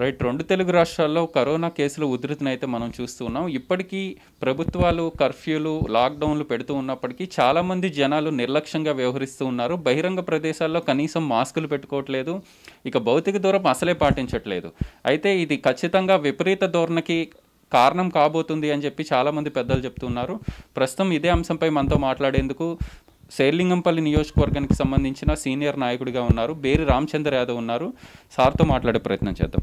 right రెండు తెలుగు రాష్ట్రాల్లో corona కేసులు ఉధృతిని అయితే మనం చూస్తూ ఉన్నాం ఇప్పటికీ ప్రభుత్వాలు కర్ఫ్యూలు లాక్డౌన్లు పెడుతూ ఉన్నప్పటికీ చాలామంది జనాలు నిర్లక్ష్యంగా వ్యవహరిస్తూ ఉన్నారు బహిరంగ ప్రదేశాల్లో కనీసం మాస్కులు పెట్టుకోవట్లేదు ఇక భౌతిక దూరం అసలే పాటించట్లేదు అయితే ఇది ఖచ్చితంగా విపరీత ధోరణికి కారణం కాబోతుంది అని చెప్పి చాలామంది పెద్దలు చెప్తున్నారు ప్రస్తుతం ఇదే అంశంపై మనతో మాట్లాడేందుకు శేర్లింగంపల్లి నియోజకవర్గానికి సంబంధించిన సీనియర్ నాయకుడిగా ఉన్నారు బేరి రామచంద్ర యాదవ్ ఉన్నారు సార్తో మాట్లాడే ప్రయత్నం చేద్దాం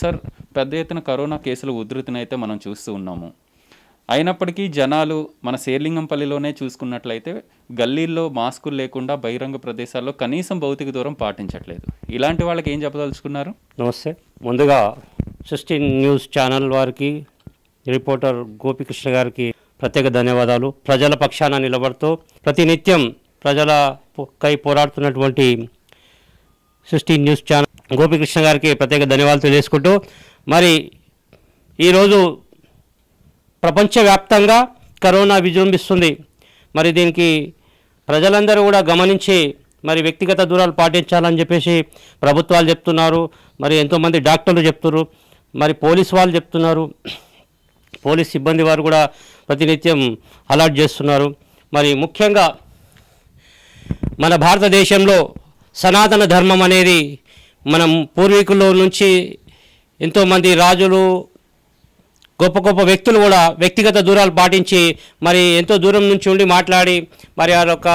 సార్ పెద్ద ఎత్తున కరోనా కేసులు ఉధృతినైతే మనం చూస్తూ ఉన్నాము అయినప్పటికీ జనాలు మన శేర్లింగంపల్లిలోనే చూసుకున్నట్లయితే గల్లీల్లో మాస్కులు లేకుండా బహిరంగ ప్రదేశాల్లో కనీసం భౌతిక దూరం పాటించట్లేదు ఇలాంటి వాళ్ళకి ఏం చెప్పదలుచుకున్నారు నమస్తే ముందుగా సిక్స్టీన్ న్యూస్ ఛానల్ వారికి రిపోర్టర్ గోపికృష్ణ గారికి ప్రత్యేక ధన్యవాదాలు ప్రజల పక్షాన నిలబడుతూ ప్రతినిత్యం ప్రజల కై పోరాడుతున్నటువంటి సృష్టి న్యూస్ ఛానల్ గోపికృష్ణ గారికి ప్రత్యేక ధన్యవాదాలు తెలియజేసుకుంటూ మరి ఈరోజు ప్రపంచవ్యాప్తంగా కరోనా విజృంభిస్తుంది మరి దీనికి ప్రజలందరూ కూడా గమనించి మరి వ్యక్తిగత దూరాలు పాటించాలని చెప్పేసి ప్రభుత్వాలు చెప్తున్నారు మరి ఎంతోమంది డాక్టర్లు చెప్తున్నారు మరి పోలీస్ వాళ్ళు చెప్తున్నారు పోలీస్ సిబ్బంది వారు కూడా ప్రతినిత్యం అలర్ట్ చేస్తున్నారు మరి ముఖ్యంగా మన భారతదేశంలో సనాతన ధర్మం అనేది మనం పూర్వీకుల నుంచి ఎంతోమంది రాజులు గొప్ప గొప్ప వ్యక్తులు కూడా వ్యక్తిగత దూరాలు పాటించి మరి ఎంతో దూరం నుంచి ఉండి మాట్లాడి మరి వాళ్ళ యొక్క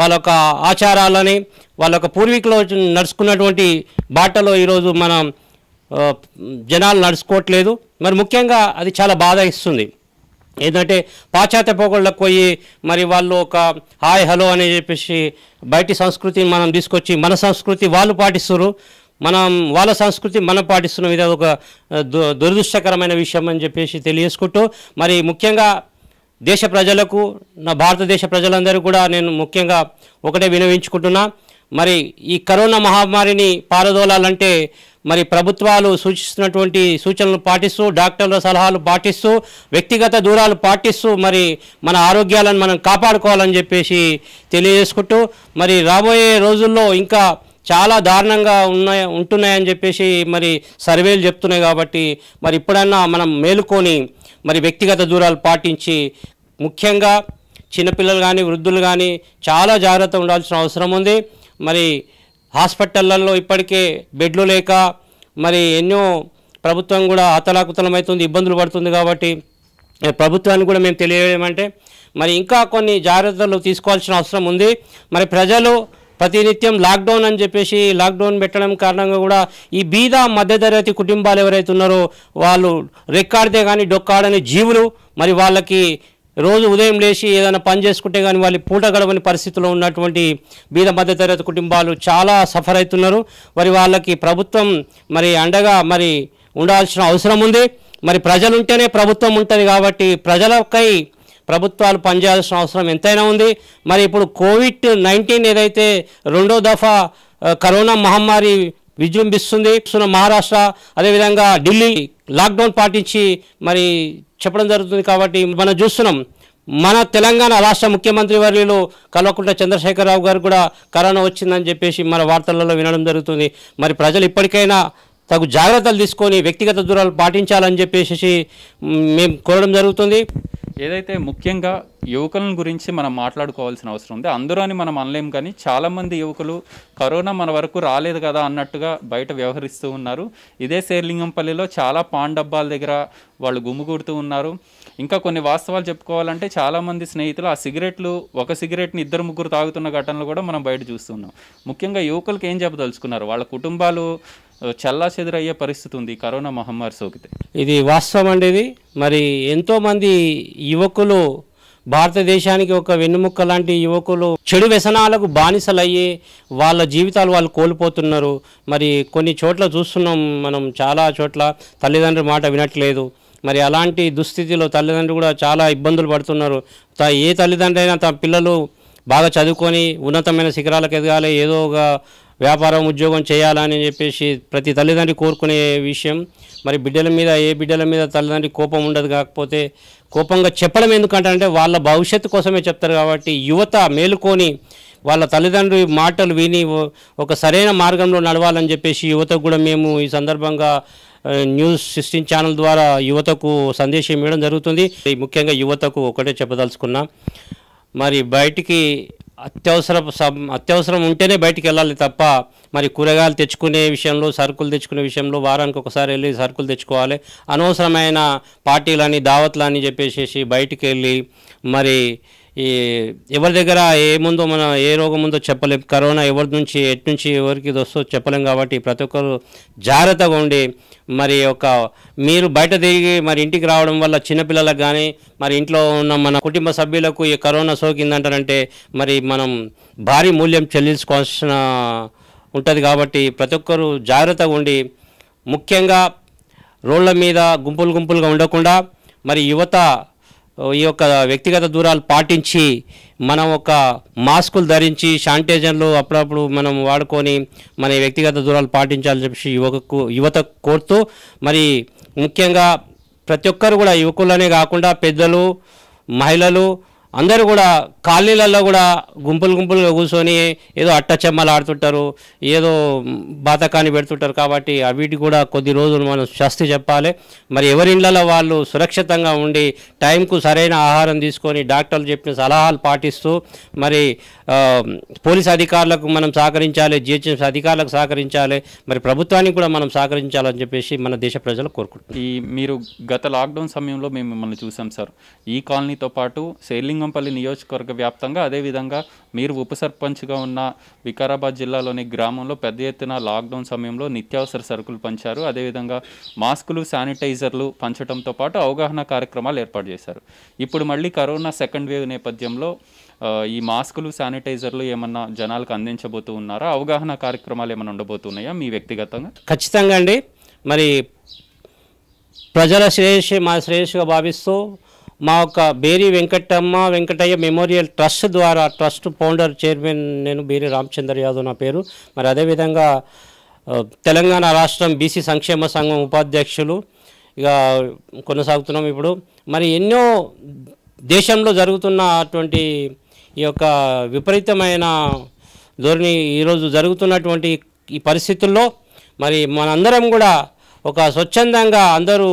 వాళ్ళ యొక్క ఆచారాలని వాళ్ళ యొక్క పూర్వీకులు నడుచుకున్నటువంటి బాటలో ఈరోజు మనం జనాలు నడుచుకోవట్లేదు మరి ముఖ్యంగా అది చాలా బాధ ఇస్తుంది ఏంటంటే పాశ్చాత్య పోగొళ్ళకు పోయి మరి వాళ్ళు ఒక హాయ్ హలో అని చెప్పేసి బయటి సంస్కృతిని మనం తీసుకొచ్చి మన సంస్కృతి వాళ్ళు పాటిస్తారు మనం వాళ్ళ సంస్కృతి మనం పాటిస్తున్నాం ఇది ఒక దు దురదృష్టకరమైన విషయం అని చెప్పేసి తెలియజేసుకుంటూ మరి ముఖ్యంగా దేశ ప్రజలకు నా భారతదేశ ప్రజలందరూ కూడా నేను ముఖ్యంగా ఒకటే వినవించుకుంటున్నా మరి ఈ కరోనా మహమ్మారిని పారదోలాలంటే మరి ప్రభుత్వాలు సూచిస్తున్నటువంటి సూచనలు పాటిస్తూ డాక్టర్ల సలహాలు పాటిస్తూ వ్యక్తిగత దూరాలు పాటిస్తూ మరి మన ఆరోగ్యాలను మనం కాపాడుకోవాలని చెప్పేసి తెలియజేసుకుంటూ మరి రాబోయే రోజుల్లో ఇంకా చాలా దారుణంగా ఉన్నాయి ఉంటున్నాయని చెప్పేసి మరి సర్వేలు చెప్తున్నాయి కాబట్టి మరి ఇప్పుడన్నా మనం మేలుకొని మరి వ్యక్తిగత దూరాలు పాటించి ముఖ్యంగా చిన్నపిల్లలు కానీ వృద్ధులు కానీ చాలా జాగ్రత్త ఉండాల్సిన అవసరం ఉంది మరి హాస్పిటళ్ళల్లో ఇప్పటికే బెడ్లు లేక మరి ఎన్నో ప్రభుత్వం కూడా అతలాకుతలమవుతుంది ఇబ్బందులు పడుతుంది కాబట్టి ప్రభుత్వాన్ని కూడా మేము తెలియజేయమంటే మరి ఇంకా కొన్ని జాగ్రత్తలు తీసుకోవాల్సిన అవసరం ఉంది మరి ప్రజలు ప్రతినిత్యం లాక్డౌన్ అని చెప్పేసి లాక్డౌన్ పెట్టడం కారణంగా కూడా ఈ బీద మధ్యతరగతి కుటుంబాలు ఎవరైతే ఉన్నారో వాళ్ళు రెక్కాడితే కానీ డొక్కాడని జీవులు మరి వాళ్ళకి రోజు ఉదయం లేచి ఏదైనా పని చేసుకుంటే కానీ వాళ్ళు పూట గడవని పరిస్థితిలో ఉన్నటువంటి బీద మధ్యతరగతి కుటుంబాలు చాలా సఫర్ అవుతున్నారు మరి వాళ్ళకి ప్రభుత్వం మరి అండగా మరి ఉండాల్సిన అవసరం ఉంది మరి ప్రజలుంటేనే ప్రభుత్వం ఉంటుంది కాబట్టి ప్రజలకై ప్రభుత్వాలు పనిచేయాల్సిన అవసరం ఎంతైనా ఉంది మరి ఇప్పుడు కోవిడ్ నైన్టీన్ ఏదైతే రెండో దఫా కరోనా మహమ్మారి విజృంభిస్తుంది మహారాష్ట్ర అదేవిధంగా ఢిల్లీ లాక్డౌన్ పాటించి మరి చెప్పడం జరుగుతుంది కాబట్టి మనం చూస్తున్నాం మన తెలంగాణ రాష్ట్ర ముఖ్యమంత్రి వర్యులు కల్వకుంట్ల చంద్రశేఖరరావు గారు కూడా కరోనా వచ్చిందని చెప్పేసి మన వార్తలలో వినడం జరుగుతుంది మరి ప్రజలు ఇప్పటికైనా తగు జాగ్రత్తలు తీసుకొని వ్యక్తిగత దూరాలు పాటించాలని చెప్పేసి మేము కోరడం జరుగుతుంది ఏదైతే ముఖ్యంగా యువకులను గురించి మనం మాట్లాడుకోవాల్సిన అవసరం ఉంది అందరూ అని మనం అనలేం కానీ చాలామంది యువకులు కరోనా మన వరకు రాలేదు కదా అన్నట్టుగా బయట వ్యవహరిస్తూ ఉన్నారు ఇదే శేర్లింగంపల్లిలో చాలా పాన్ డబ్బాల దగ్గర వాళ్ళు గుమ్ముగూడుతూ ఉన్నారు ఇంకా కొన్ని వాస్తవాలు చెప్పుకోవాలంటే చాలామంది స్నేహితులు ఆ సిగరెట్లు ఒక సిగరెట్ని ఇద్దరు ముగ్గురు తాగుతున్న ఘటనలు కూడా మనం బయట చూస్తున్నాం ముఖ్యంగా యువకులకు ఏం చెప్పదలుచుకున్నారు వాళ్ళ కుటుంబాలు చల్లా చెదురయ్యే పరిస్థితి ఉంది కరోనా మహమ్మారి సోకితే ఇది వాస్తవం అండి ఇది మరి ఎంతోమంది యువకులు భారతదేశానికి ఒక వెన్నుముక్క లాంటి యువకులు చెడు వ్యసనాలకు బానిసలయ్యి వాళ్ళ జీవితాలు వాళ్ళు కోల్పోతున్నారు మరి కొన్ని చోట్ల చూస్తున్నాం మనం చాలా చోట్ల తల్లిదండ్రుల మాట వినట్లేదు మరి అలాంటి దుస్థితిలో తల్లిదండ్రులు కూడా చాలా ఇబ్బందులు పడుతున్నారు ఏ తల్లిదండ్రులైనా తమ పిల్లలు బాగా చదువుకొని ఉన్నతమైన శిఖరాలకు ఎదగాలి ఏదో ఒక వ్యాపారం ఉద్యోగం చేయాలని చెప్పేసి ప్రతి తల్లిదండ్రి కోరుకునే విషయం మరి బిడ్డల మీద ఏ బిడ్డల మీద తల్లిదండ్రి కోపం ఉండదు కాకపోతే కోపంగా చెప్పడం ఎందుకంటే వాళ్ళ భవిష్యత్తు కోసమే చెప్తారు కాబట్టి యువత మేలుకొని వాళ్ళ తల్లిదండ్రి మాటలు విని ఒక సరైన మార్గంలో నడవాలని చెప్పేసి యువతకు కూడా మేము ఈ సందర్భంగా న్యూస్ సిక్స్టీన్ ఛానల్ ద్వారా యువతకు సందేశం ఇవ్వడం జరుగుతుంది ముఖ్యంగా యువతకు ఒకటే చెప్పదలుచుకున్నా మరి బయటికి అత్యవసర అత్యవసరం ఉంటేనే బయటికి వెళ్ళాలి తప్ప మరి కూరగాయలు తెచ్చుకునే విషయంలో సరుకులు తెచ్చుకునే విషయంలో వారానికి ఒకసారి వెళ్ళి సరుకులు తెచ్చుకోవాలి అనవసరమైన పార్టీలని దావత్లని చెప్పేసి బయటికి వెళ్ళి మరి ఈ ఎవరి దగ్గర ఏముందో మన ఏ రోగం ఉందో చెప్పలేం కరోనా ఎవరి నుంచి ఎటు నుంచి ఎవరికి వస్తుందో చెప్పలేం కాబట్టి ప్రతి ఒక్కరు జాగ్రత్తగా ఉండి మరి ఒక మీరు బయట తిరిగి మరి ఇంటికి రావడం వల్ల చిన్నపిల్లలకు కానీ మరి ఇంట్లో ఉన్న మన కుటుంబ సభ్యులకు ఈ కరోనా సోకిందంటారంటే మరి మనం భారీ మూల్యం చెల్లించుకోవాల్సిన ఉంటుంది కాబట్టి ప్రతి ఒక్కరు జాగ్రత్తగా ఉండి ముఖ్యంగా రోడ్ల మీద గుంపులు గుంపులుగా ఉండకుండా మరి యువత ఈ యొక్క వ్యక్తిగత దూరాలు పాటించి మనం ఒక మాస్కులు ధరించి శానిటైజర్లు అప్పుడప్పుడు మనం వాడుకొని మన వ్యక్తిగత దూరాలు పాటించాలని చెప్పేసి యువకు యువత కోరుతూ మరి ముఖ్యంగా ప్రతి ఒక్కరు కూడా యువకులనే కాకుండా పెద్దలు మహిళలు అందరూ కూడా కాలనీలలో కూడా గుంపులు గుంపులుగా కూర్చొని ఏదో అట్టచెమ్మలు ఆడుతుంటారు ఏదో బాతకాన్ని పెడుతుంటారు కాబట్టి అవిటి కూడా కొద్ది రోజులు మనం స్వస్తి చెప్పాలి మరి ఎవరి ఇళ్ళలో వాళ్ళు సురక్షితంగా ఉండి టైంకు సరైన ఆహారం తీసుకొని డాక్టర్లు చెప్పిన సలహాలు పాటిస్తూ మరి పోలీస్ అధికారులకు మనం సహకరించాలి జిహెచ్ఎంసీ అధికారులకు సహకరించాలి మరి ప్రభుత్వానికి కూడా మనం సహకరించాలని చెప్పేసి మన దేశ ప్రజలు కోరుకుంటున్నాం ఈ మీరు గత లాక్డౌన్ సమయంలో మేము మిమ్మల్ని చూసాం సార్ ఈ కాలనీతో పాటు సేలింగ్ లింగంపల్లి నియోజకవర్గ వ్యాప్తంగా అదేవిధంగా మీరు ఉప సర్పంచ్గా ఉన్న వికారాబాద్ జిల్లాలోని గ్రామంలో పెద్ద ఎత్తున లాక్డౌన్ సమయంలో నిత్యావసర సరుకులు పంచారు అదేవిధంగా మాస్కులు శానిటైజర్లు పంచడంతో పాటు అవగాహన కార్యక్రమాలు ఏర్పాటు చేశారు ఇప్పుడు మళ్ళీ కరోనా సెకండ్ వేవ్ నేపథ్యంలో ఈ మాస్కులు శానిటైజర్లు ఏమన్నా జనాలకు అందించబోతూ ఉన్నారా అవగాహన కార్యక్రమాలు ఏమైనా ఉండబోతున్నాయా మీ వ్యక్తిగతంగా ఖచ్చితంగా అండి మరి ప్రజల శ్రేయస్సు మా శ్రేయస్సుగా భావిస్తూ మా యొక్క బేరి వెంకటమ్మ వెంకటయ్య మెమోరియల్ ట్రస్ట్ ద్వారా ట్రస్ట్ ఫౌండర్ చైర్మన్ నేను బేరి రామచంద్ర యాదవ్ నా పేరు మరి అదేవిధంగా తెలంగాణ రాష్ట్రం బీసీ సంక్షేమ సంఘం ఉపాధ్యక్షులు ఇక కొనసాగుతున్నాం ఇప్పుడు మరి ఎన్నో దేశంలో జరుగుతున్న అటువంటి ఈ యొక్క విపరీతమైన ధోరణి ఈరోజు జరుగుతున్నటువంటి ఈ పరిస్థితుల్లో మరి మనందరం కూడా ఒక స్వచ్ఛందంగా అందరూ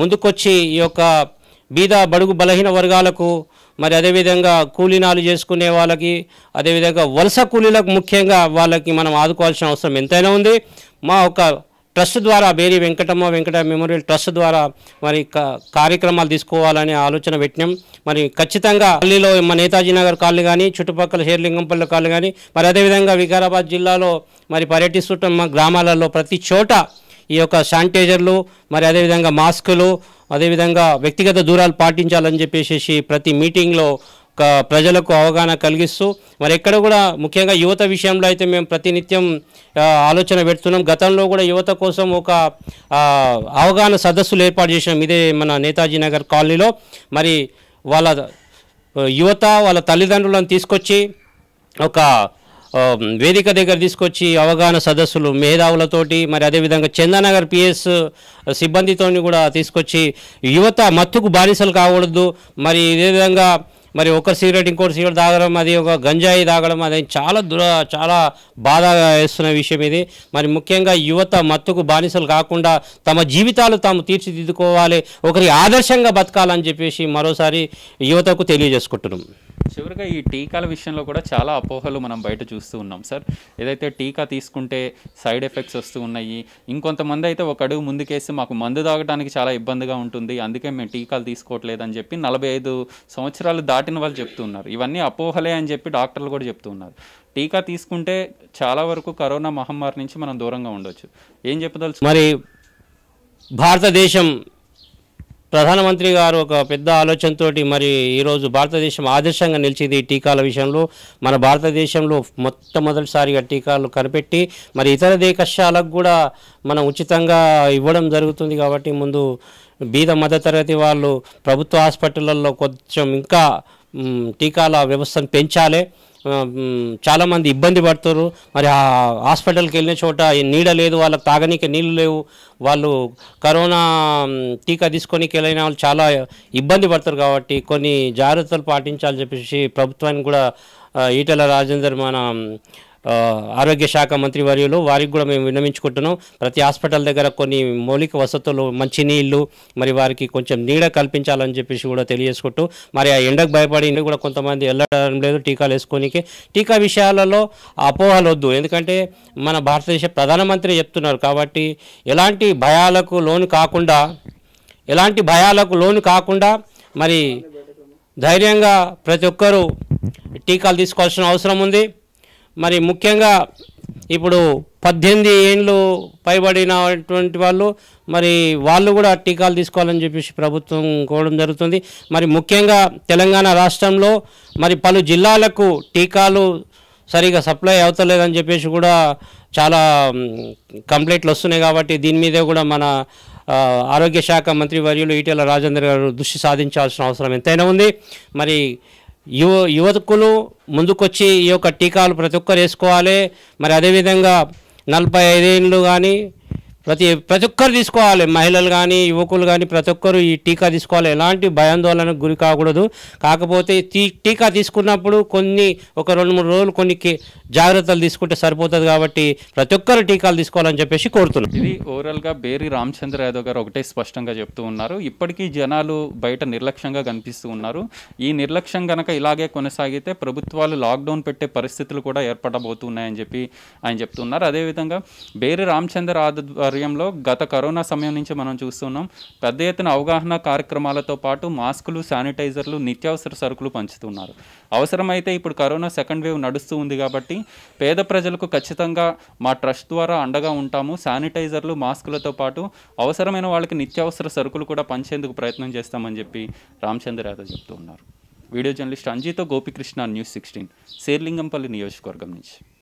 ముందుకొచ్చి ఈ యొక్క బీద బడుగు బలహీన వర్గాలకు మరి అదేవిధంగా కూలీనాలు చేసుకునే వాళ్ళకి అదేవిధంగా వలస కూలీలకు ముఖ్యంగా వాళ్ళకి మనం ఆదుకోవాల్సిన అవసరం ఎంతైనా ఉంది మా ఒక ట్రస్ట్ ద్వారా బేరీ వెంకటమ్మ వెంకట మెమోరియల్ ట్రస్ట్ ద్వారా మరి కార్యక్రమాలు తీసుకోవాలనే ఆలోచన పెట్టినాం మరి ఖచ్చితంగా ఢిల్లీలో మా నేతాజీ నగర్ కాళ్ళు కానీ చుట్టుపక్కల షేర్లింగంపల్లి కాళ్ళు కానీ మరి అదేవిధంగా వికారాబాద్ జిల్లాలో మరి పర్యటిస్తుంటాం మా గ్రామాలలో ప్రతి చోట ఈ యొక్క శానిటైజర్లు మరి అదేవిధంగా మాస్కులు అదేవిధంగా వ్యక్తిగత దూరాలు పాటించాలని చెప్పేసి ప్రతి మీటింగ్లో ప్రజలకు అవగాహన కలిగిస్తూ మరి ఎక్కడ కూడా ముఖ్యంగా యువత విషయంలో అయితే మేము ప్రతినిత్యం ఆలోచన పెడుతున్నాం గతంలో కూడా యువత కోసం ఒక అవగాహన సదస్సులు ఏర్పాటు చేసినాం ఇదే మన నేతాజీ నగర్ కాలనీలో మరి వాళ్ళ యువత వాళ్ళ తల్లిదండ్రులను తీసుకొచ్చి ఒక వేదిక దగ్గర తీసుకొచ్చి అవగాహన సదస్సులు మేధావులతోటి మరి అదేవిధంగా చందానగర్ పిఎస్ సిబ్బందితో కూడా తీసుకొచ్చి యువత మత్తుకు బానిసలు కావద్దు మరి ఇదే విధంగా మరి ఒక సిగరెట్ ఇంకోటి సిగరెట్ తాగడం అది ఒక గంజాయి తాగడం అది చాలా దుర చాలా బాధ వేస్తున్న విషయం ఇది మరి ముఖ్యంగా యువత మత్తుకు బానిసలు కాకుండా తమ జీవితాలు తాము తీర్చిదిద్దుకోవాలి ఒకరి ఆదర్శంగా బతకాలని చెప్పేసి మరోసారి యువతకు తెలియజేసుకుంటున్నాం చివరిగా ఈ టీకాల విషయంలో కూడా చాలా అపోహలు మనం బయట చూస్తూ ఉన్నాం సార్ ఏదైతే టీకా తీసుకుంటే సైడ్ ఎఫెక్ట్స్ వస్తూ ఉన్నాయి ఇంకొంతమంది అయితే ఒక అడుగు ముందుకేసి మాకు మందు తాగడానికి చాలా ఇబ్బందిగా ఉంటుంది అందుకే మేము టీకాలు తీసుకోవట్లేదు అని చెప్పి నలభై ఐదు సంవత్సరాలు దాటిన వాళ్ళు చెప్తున్నారు ఇవన్నీ అపోహలే అని చెప్పి డాక్టర్లు కూడా చెప్తున్నారు టీకా తీసుకుంటే చాలా వరకు కరోనా మహమ్మారి నుంచి మనం దూరంగా ఉండొచ్చు ఏం చెప్పదలుచు మరి భారతదేశం ప్రధానమంత్రి గారు ఒక పెద్ద ఆలోచనతో మరి ఈరోజు భారతదేశం ఆదర్శంగా నిలిచింది టీకాల విషయంలో మన భారతదేశంలో మొట్టమొదటిసారిగా టీకాలు కనిపెట్టి మరి ఇతర దేశాలకు కూడా మనం ఉచితంగా ఇవ్వడం జరుగుతుంది కాబట్టి ముందు బీద మధ్యతరగతి వాళ్ళు ప్రభుత్వ హాస్పిటళ్ళల్లో కొంచెం ఇంకా టీకాల వ్యవస్థను పెంచాలి చాలామంది ఇబ్బంది పడుతారు మరి ఆ హాస్పిటల్కి వెళ్ళిన చోట నీడ లేదు వాళ్ళకి తాగనీకి నీళ్ళు లేవు వాళ్ళు కరోనా టీకా తీసుకొని వెళ్ళిన వాళ్ళు చాలా ఇబ్బంది పడతారు కాబట్టి కొన్ని జాగ్రత్తలు పాటించాలని చెప్పేసి ప్రభుత్వాన్ని కూడా ఈటల రాజేందర్ మన ఆరోగ్య శాఖ మంత్రి వర్యులు వారికి కూడా మేము విన్నవించుకుంటున్నాం ప్రతి హాస్పిటల్ దగ్గర కొన్ని మౌలిక వసతులు మంచినీళ్ళు మరి వారికి కొంచెం నీడ కల్పించాలని చెప్పేసి కూడా తెలియజేసుకుంటూ మరి ఆ ఎండకు భయపడి కూడా కొంతమంది వెళ్ళడం లేదు టీకాలు వేసుకోనికి టీకా విషయాలలో అపోహలు వద్దు ఎందుకంటే మన భారతదేశ ప్రధానమంత్రి చెప్తున్నారు కాబట్టి ఎలాంటి భయాలకు లోను కాకుండా ఎలాంటి భయాలకు లోను కాకుండా మరి ధైర్యంగా ప్రతి ఒక్కరూ టీకాలు తీసుకోవాల్సిన అవసరం ఉంది మరి ముఖ్యంగా ఇప్పుడు పద్దెనిమిది ఏండ్లు పైబడినటువంటి వాళ్ళు మరి వాళ్ళు కూడా టీకాలు తీసుకోవాలని చెప్పేసి ప్రభుత్వం కోవడం జరుగుతుంది మరి ముఖ్యంగా తెలంగాణ రాష్ట్రంలో మరి పలు జిల్లాలకు టీకాలు సరిగా సప్లై అవుతలేదని చెప్పేసి కూడా చాలా కంప్లైంట్లు వస్తున్నాయి కాబట్టి దీని మీద కూడా మన ఆరోగ్య శాఖ మంత్రి వర్యులు ఈటెల రాజేందర్ గారు దృష్టి సాధించాల్సిన అవసరం ఎంతైనా ఉంది మరి యువ యువతకులు ముందుకొచ్చి ఈ యొక్క టీకాలు ప్రతి ఒక్కరు వేసుకోవాలి మరి అదేవిధంగా నలభై ఐదేళ్ళు కానీ ప్రతి ప్రతి ఒక్కరు తీసుకోవాలి మహిళలు కానీ యువకులు కానీ ప్రతి ఒక్కరు ఈ టీకా తీసుకోవాలి ఎలాంటి భయాందోళనకు గురి కాకూడదు కాకపోతే టీకా తీసుకున్నప్పుడు కొన్ని ఒక రెండు మూడు రోజులు కొన్ని జాగ్రత్తలు తీసుకుంటే సరిపోతుంది కాబట్టి ప్రతి ఒక్కరు టీకాలు తీసుకోవాలని చెప్పేసి కోరుతున్నాం ఇది ఓవరాల్గా బేరీ రామచంద్ర యాదవ్ గారు ఒకటే స్పష్టంగా చెప్తూ ఉన్నారు ఇప్పటికీ జనాలు బయట నిర్లక్ష్యంగా కనిపిస్తూ ఉన్నారు ఈ నిర్లక్ష్యం కనుక ఇలాగే కొనసాగితే ప్రభుత్వాలు లాక్డౌన్ పెట్టే పరిస్థితులు కూడా ఏర్పడబోతున్నాయని చెప్పి ఆయన చెప్తున్నారు అదేవిధంగా బేరీ రామచంద్ర యాదవ్ ఆధ్వర్యంలో గత కరోనా సమయం నుంచి మనం చూస్తున్నాం పెద్ద ఎత్తున అవగాహన కార్యక్రమాలతో పాటు మాస్కులు శానిటైజర్లు నిత్యావసర సరుకులు పంచుతున్నారు అవసరమైతే ఇప్పుడు కరోనా సెకండ్ వేవ్ నడుస్తూ ఉంది కాబట్టి పేద ప్రజలకు ఖచ్చితంగా మా ట్రస్ట్ ద్వారా అండగా ఉంటాము శానిటైజర్లు మాస్కులతో పాటు అవసరమైన వాళ్ళకి నిత్యావసర సరుకులు కూడా పంచేందుకు ప్రయత్నం చేస్తామని చెప్పి రామచంద్ర యాదవ్ చెప్తూ ఉన్నారు వీడియో జర్నలిస్ట్ అంజీతో గోపికృష్ణ న్యూస్ సిక్స్టీన్ శేర్లింగంపల్లి నియోజకవర్గం నుంచి